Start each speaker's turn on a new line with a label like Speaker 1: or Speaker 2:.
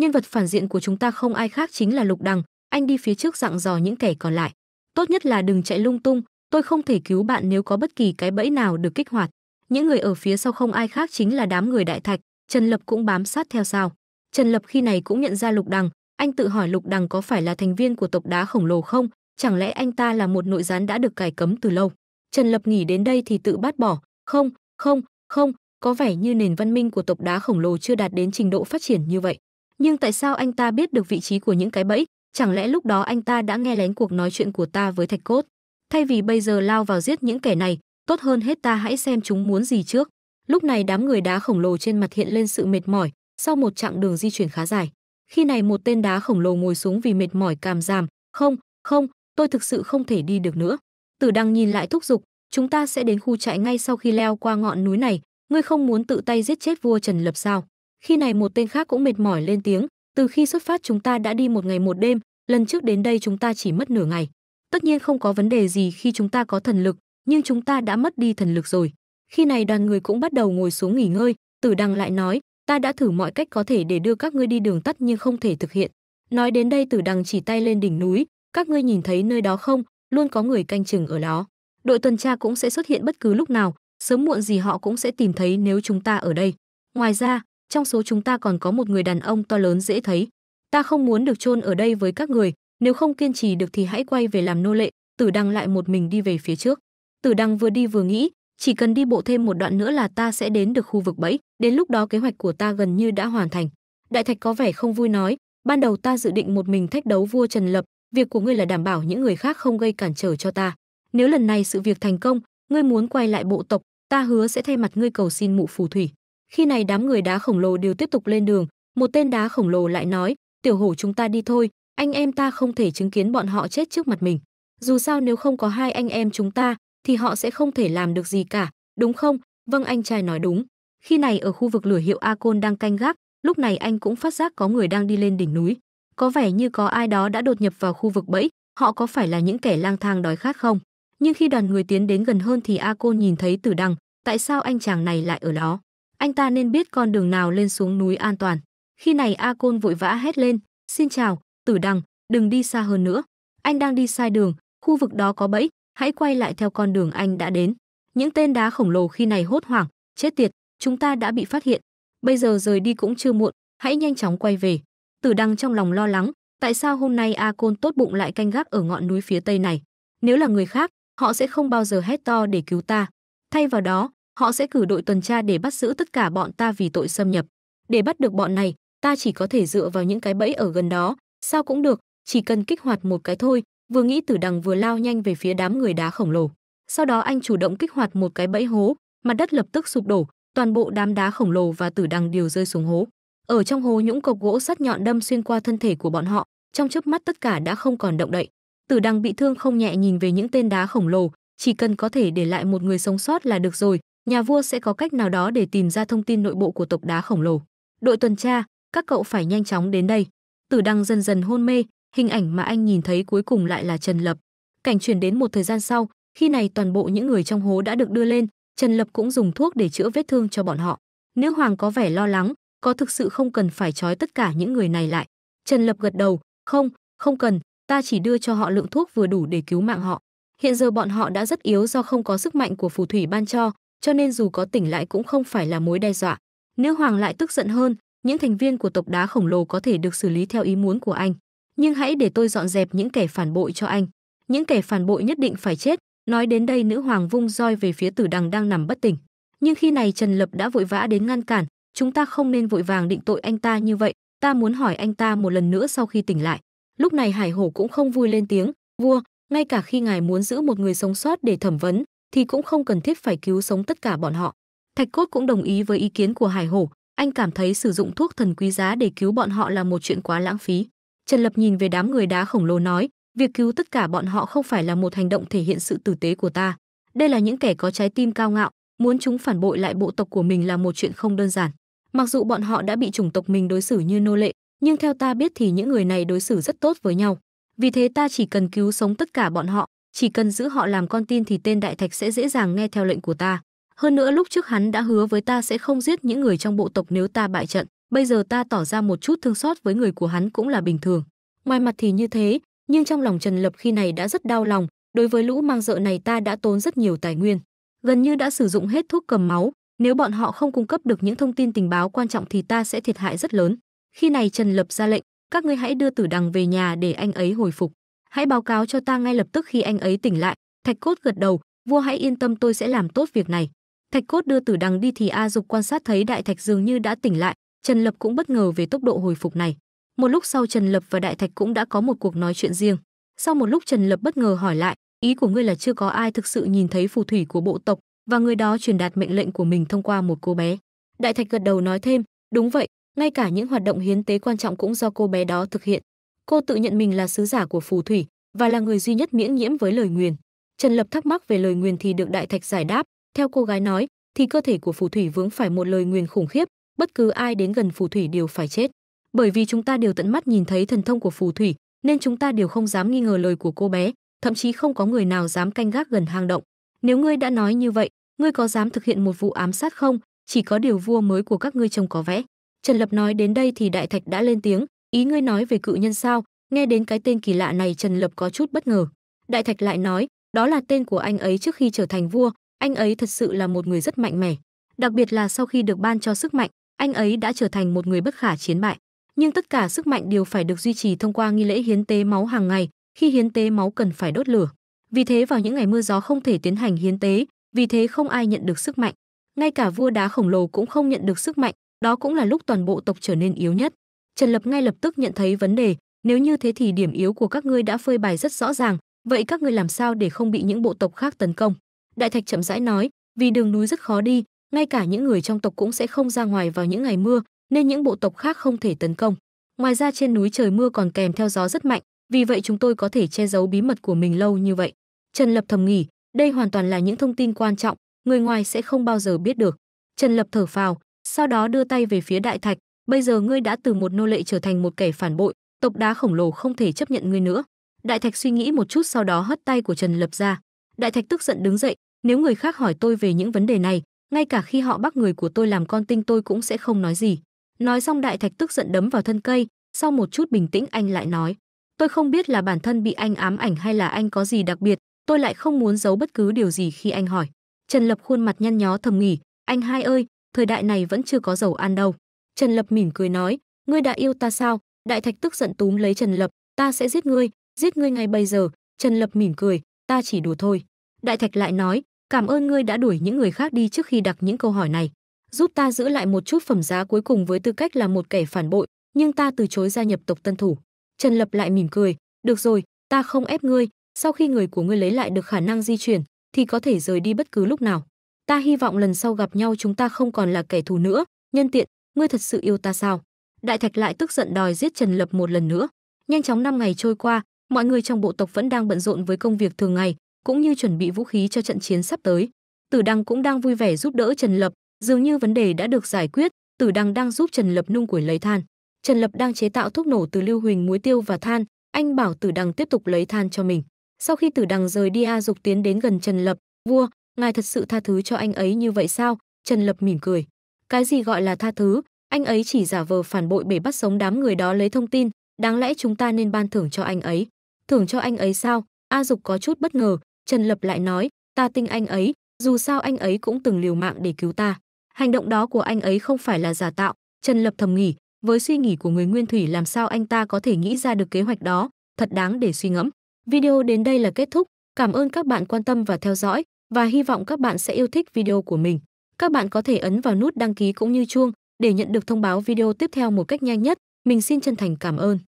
Speaker 1: nhân vật phản diện của chúng ta không ai khác chính là lục đằng anh đi phía trước dặn dò những kẻ còn lại tốt nhất là đừng chạy lung tung tôi không thể cứu bạn nếu có bất kỳ cái bẫy nào được kích hoạt những người ở phía sau không ai khác chính là đám người đại thạch trần lập cũng bám sát theo sau trần lập khi này cũng nhận ra lục đằng anh tự hỏi lục đằng có phải là thành viên của tộc đá khổng lồ không chẳng lẽ anh ta là một nội gián đã được cài cấm từ lâu trần lập nghỉ đến đây thì tự bát bỏ không không không có vẻ như nền văn minh của tộc đá khổng lồ chưa đạt đến trình độ phát triển như vậy nhưng tại sao anh ta biết được vị trí của những cái bẫy chẳng lẽ lúc đó anh ta đã nghe lén cuộc nói chuyện của ta với thạch cốt thay vì bây giờ lao vào giết những kẻ này tốt hơn hết ta hãy xem chúng muốn gì trước lúc này đám người đá khổng lồ trên mặt hiện lên sự mệt mỏi sau một chặng đường di chuyển khá dài khi này một tên đá khổng lồ ngồi xuống vì mệt mỏi càm giảm không không tôi thực sự không thể đi được nữa tử đăng nhìn lại thúc giục chúng ta sẽ đến khu trại ngay sau khi leo qua ngọn núi này ngươi không muốn tự tay giết chết vua trần lập sao khi này một tên khác cũng mệt mỏi lên tiếng, từ khi xuất phát chúng ta đã đi một ngày một đêm, lần trước đến đây chúng ta chỉ mất nửa ngày. Tất nhiên không có vấn đề gì khi chúng ta có thần lực, nhưng chúng ta đã mất đi thần lực rồi. Khi này đoàn người cũng bắt đầu ngồi xuống nghỉ ngơi, Tử Đằng lại nói, ta đã thử mọi cách có thể để đưa các ngươi đi đường tắt nhưng không thể thực hiện. Nói đến đây Tử Đằng chỉ tay lên đỉnh núi, các ngươi nhìn thấy nơi đó không, luôn có người canh chừng ở đó. Đội tuần tra cũng sẽ xuất hiện bất cứ lúc nào, sớm muộn gì họ cũng sẽ tìm thấy nếu chúng ta ở đây. Ngoài ra, trong số chúng ta còn có một người đàn ông to lớn dễ thấy. Ta không muốn được chôn ở đây với các người, nếu không kiên trì được thì hãy quay về làm nô lệ, Tử Đăng lại một mình đi về phía trước. Tử Đăng vừa đi vừa nghĩ, chỉ cần đi bộ thêm một đoạn nữa là ta sẽ đến được khu vực bẫy, đến lúc đó kế hoạch của ta gần như đã hoàn thành. Đại Thạch có vẻ không vui nói, ban đầu ta dự định một mình thách đấu vua Trần Lập, việc của ngươi là đảm bảo những người khác không gây cản trở cho ta. Nếu lần này sự việc thành công, ngươi muốn quay lại bộ tộc, ta hứa sẽ thay mặt ngươi cầu xin mụ phù thủy. Khi này đám người đá khổng lồ đều tiếp tục lên đường, một tên đá khổng lồ lại nói, "Tiểu hổ chúng ta đi thôi, anh em ta không thể chứng kiến bọn họ chết trước mặt mình. Dù sao nếu không có hai anh em chúng ta thì họ sẽ không thể làm được gì cả, đúng không?" Vâng anh trai nói đúng. Khi này ở khu vực lửa hiệu A Côn đang canh gác, lúc này anh cũng phát giác có người đang đi lên đỉnh núi. Có vẻ như có ai đó đã đột nhập vào khu vực bẫy, họ có phải là những kẻ lang thang đói khát không? Nhưng khi đoàn người tiến đến gần hơn thì A Côn nhìn thấy Tử Đằng, tại sao anh chàng này lại ở đó? anh ta nên biết con đường nào lên xuống núi an toàn. Khi này A Côn vội vã hét lên, xin chào, tử đằng, đừng đi xa hơn nữa. Anh đang đi sai đường, khu vực đó có bẫy, hãy quay lại theo con đường anh đã đến. Những tên đá khổng lồ khi này hốt hoảng, chết tiệt, chúng ta đã bị phát hiện. Bây giờ rời đi cũng chưa muộn, hãy nhanh chóng quay về. Tử đằng trong lòng lo lắng, tại sao hôm nay A Côn tốt bụng lại canh gác ở ngọn núi phía tây này? Nếu là người khác, họ sẽ không bao giờ hét to để cứu ta. Thay vào đó, họ sẽ cử đội tuần tra để bắt giữ tất cả bọn ta vì tội xâm nhập. Để bắt được bọn này, ta chỉ có thể dựa vào những cái bẫy ở gần đó, sao cũng được, chỉ cần kích hoạt một cái thôi. Vừa nghĩ Tử Đằng vừa lao nhanh về phía đám người đá khổng lồ. Sau đó anh chủ động kích hoạt một cái bẫy hố, mặt đất lập tức sụp đổ, toàn bộ đám đá khổng lồ và Tử Đằng đều rơi xuống hố. Ở trong hố những cọc gỗ sắt nhọn đâm xuyên qua thân thể của bọn họ, trong chớp mắt tất cả đã không còn động đậy. Tử Đằng bị thương không nhẹ nhìn về những tên đá khổng lồ, chỉ cần có thể để lại một người sống sót là được rồi, nhà vua sẽ có cách nào đó để tìm ra thông tin nội bộ của tộc đá khổng lồ. Đội tuần tra, các cậu phải nhanh chóng đến đây. Tử Đăng dần dần hôn mê, hình ảnh mà anh nhìn thấy cuối cùng lại là Trần Lập. Cảnh chuyển đến một thời gian sau, khi này toàn bộ những người trong hố đã được đưa lên, Trần Lập cũng dùng thuốc để chữa vết thương cho bọn họ. Nữ hoàng có vẻ lo lắng, có thực sự không cần phải trói tất cả những người này lại. Trần Lập gật đầu, không, không cần, ta chỉ đưa cho họ lượng thuốc vừa đủ để cứu mạng họ. Hiện giờ bọn họ đã rất yếu do không có sức mạnh của phù thủy ban cho, cho nên dù có tỉnh lại cũng không phải là mối đe dọa. Nữ hoàng lại tức giận hơn, những thành viên của tộc đá khổng lồ có thể được xử lý theo ý muốn của anh, nhưng hãy để tôi dọn dẹp những kẻ phản bội cho anh. Những kẻ phản bội nhất định phải chết. Nói đến đây nữ hoàng vung roi về phía Tử Đằng đang nằm bất tỉnh, nhưng khi này Trần Lập đã vội vã đến ngăn cản, chúng ta không nên vội vàng định tội anh ta như vậy, ta muốn hỏi anh ta một lần nữa sau khi tỉnh lại. Lúc này Hải Hổ cũng không vui lên tiếng, "Vua, ngay cả khi ngài muốn giữ một người sống sót để thẩm vấn, thì cũng không cần thiết phải cứu sống tất cả bọn họ. Thạch Cốt cũng đồng ý với ý kiến của Hải Hổ, anh cảm thấy sử dụng thuốc thần quý giá để cứu bọn họ là một chuyện quá lãng phí. Trần Lập nhìn về đám người đá khổng lồ nói, việc cứu tất cả bọn họ không phải là một hành động thể hiện sự tử tế của ta. Đây là những kẻ có trái tim cao ngạo, muốn chúng phản bội lại bộ tộc của mình là một chuyện không đơn giản. Mặc dù bọn họ đã bị chủng tộc mình đối xử như nô lệ, nhưng theo ta biết thì những người này đối xử rất tốt với nhau. Vì thế ta chỉ cần cứu sống tất cả bọn họ, chỉ cần giữ họ làm con tin thì tên đại thạch sẽ dễ dàng nghe theo lệnh của ta hơn nữa lúc trước hắn đã hứa với ta sẽ không giết những người trong bộ tộc nếu ta bại trận bây giờ ta tỏ ra một chút thương xót với người của hắn cũng là bình thường ngoài mặt thì như thế nhưng trong lòng trần lập khi này đã rất đau lòng đối với lũ mang dợ này ta đã tốn rất nhiều tài nguyên gần như đã sử dụng hết thuốc cầm máu nếu bọn họ không cung cấp được những thông tin tình báo quan trọng thì ta sẽ thiệt hại rất lớn khi này trần lập ra lệnh các ngươi hãy đưa tử đằng về nhà để anh ấy hồi phục hãy báo cáo cho ta ngay lập tức khi anh ấy tỉnh lại thạch cốt gật đầu vua hãy yên tâm tôi sẽ làm tốt việc này thạch cốt đưa tử đằng đi thì a dục quan sát thấy đại thạch dường như đã tỉnh lại trần lập cũng bất ngờ về tốc độ hồi phục này một lúc sau trần lập và đại thạch cũng đã có một cuộc nói chuyện riêng sau một lúc trần lập bất ngờ hỏi lại ý của ngươi là chưa có ai thực sự nhìn thấy phù thủy của bộ tộc và người đó truyền đạt mệnh lệnh của mình thông qua một cô bé đại thạch gật đầu nói thêm đúng vậy ngay cả những hoạt động hiến tế quan trọng cũng do cô bé đó thực hiện cô tự nhận mình là sứ giả của phù thủy và là người duy nhất miễn nhiễm với lời nguyền. Trần Lập thắc mắc về lời nguyền thì được Đại Thạch giải đáp, theo cô gái nói, thì cơ thể của phù thủy vướng phải một lời nguyền khủng khiếp, bất cứ ai đến gần phù thủy đều phải chết. Bởi vì chúng ta đều tận mắt nhìn thấy thần thông của phù thủy, nên chúng ta đều không dám nghi ngờ lời của cô bé, thậm chí không có người nào dám canh gác gần hang động. Nếu ngươi đã nói như vậy, ngươi có dám thực hiện một vụ ám sát không? Chỉ có điều vua mới của các ngươi trông có vẻ. Trần Lập nói đến đây thì Đại Thạch đã lên tiếng, ý ngươi nói về cự nhân sao nghe đến cái tên kỳ lạ này trần lập có chút bất ngờ đại thạch lại nói đó là tên của anh ấy trước khi trở thành vua anh ấy thật sự là một người rất mạnh mẽ đặc biệt là sau khi được ban cho sức mạnh anh ấy đã trở thành một người bất khả chiến bại nhưng tất cả sức mạnh đều phải được duy trì thông qua nghi lễ hiến tế máu hàng ngày khi hiến tế máu cần phải đốt lửa vì thế vào những ngày mưa gió không thể tiến hành hiến tế vì thế không ai nhận được sức mạnh ngay cả vua đá khổng lồ cũng không nhận được sức mạnh đó cũng là lúc toàn bộ tộc trở nên yếu nhất Trần Lập ngay lập tức nhận thấy vấn đề, nếu như thế thì điểm yếu của các ngươi đã phơi bày rất rõ ràng, vậy các ngươi làm sao để không bị những bộ tộc khác tấn công? Đại Thạch chậm rãi nói, vì đường núi rất khó đi, ngay cả những người trong tộc cũng sẽ không ra ngoài vào những ngày mưa, nên những bộ tộc khác không thể tấn công. Ngoài ra trên núi trời mưa còn kèm theo gió rất mạnh, vì vậy chúng tôi có thể che giấu bí mật của mình lâu như vậy. Trần Lập thầm nghĩ, đây hoàn toàn là những thông tin quan trọng, người ngoài sẽ không bao giờ biết được. Trần Lập thở phào, sau đó đưa tay về phía Đại Thạch, Bây giờ ngươi đã từ một nô lệ trở thành một kẻ phản bội, tộc đá khổng lồ không thể chấp nhận ngươi nữa. Đại Thạch suy nghĩ một chút sau đó hất tay của Trần Lập ra. Đại Thạch tức giận đứng dậy, nếu người khác hỏi tôi về những vấn đề này, ngay cả khi họ bắt người của tôi làm con tinh tôi cũng sẽ không nói gì. Nói xong Đại Thạch tức giận đấm vào thân cây, sau một chút bình tĩnh anh lại nói, tôi không biết là bản thân bị anh ám ảnh hay là anh có gì đặc biệt, tôi lại không muốn giấu bất cứ điều gì khi anh hỏi. Trần Lập khuôn mặt nhăn nhó thầm nghỉ, anh hai ơi, thời đại này vẫn chưa có dầu ăn đâu. Trần Lập mỉm cười nói, ngươi đã yêu ta sao? Đại Thạch tức giận túm lấy Trần Lập, ta sẽ giết ngươi, giết ngươi ngay bây giờ. Trần Lập mỉm cười, ta chỉ đùa thôi. Đại Thạch lại nói, cảm ơn ngươi đã đuổi những người khác đi trước khi đặt những câu hỏi này. Giúp ta giữ lại một chút phẩm giá cuối cùng với tư cách là một kẻ phản bội, nhưng ta từ chối gia nhập tộc tân thủ. Trần Lập lại mỉm cười, được rồi, ta không ép ngươi, sau khi người của ngươi lấy lại được khả năng di chuyển, thì có thể rời đi bất cứ lúc nào. Ta hy vọng lần sau gặp nhau chúng ta không còn là kẻ thù nữa, nhân tiện, ngươi thật sự yêu ta sao? Đại Thạch lại tức giận đòi giết Trần Lập một lần nữa. Nhanh chóng năm ngày trôi qua, mọi người trong bộ tộc vẫn đang bận rộn với công việc thường ngày, cũng như chuẩn bị vũ khí cho trận chiến sắp tới. Tử Đăng cũng đang vui vẻ giúp đỡ Trần Lập, dường như vấn đề đã được giải quyết, Tử Đăng đang giúp Trần Lập nung củi lấy than. Trần Lập đang chế tạo thuốc nổ từ lưu huỳnh muối tiêu và than, anh bảo Tử Đăng tiếp tục lấy than cho mình. Sau khi Tử Đăng rời đi A Dục tiến đến gần Trần Lập, "Vua, ngài thật sự tha thứ cho anh ấy như vậy sao?" Trần Lập mỉm cười. "Cái gì gọi là tha thứ, anh ấy chỉ giả vờ phản bội bể bắt sống đám người đó lấy thông tin đáng lẽ chúng ta nên ban thưởng cho anh ấy thưởng cho anh ấy sao a dục có chút bất ngờ trần lập lại nói ta tin anh ấy dù sao anh ấy cũng từng liều mạng để cứu ta hành động đó của anh ấy không phải là giả tạo trần lập thầm nghỉ với suy nghĩ của người nguyên thủy làm sao anh ta có thể nghĩ ra được kế hoạch đó thật đáng để suy ngẫm video đến đây là kết thúc cảm ơn các bạn quan tâm và theo dõi và hy vọng các bạn sẽ yêu thích video của mình các bạn có thể ấn vào nút đăng ký cũng như chuông để nhận được thông báo video tiếp theo một cách nhanh nhất, mình xin chân thành cảm ơn.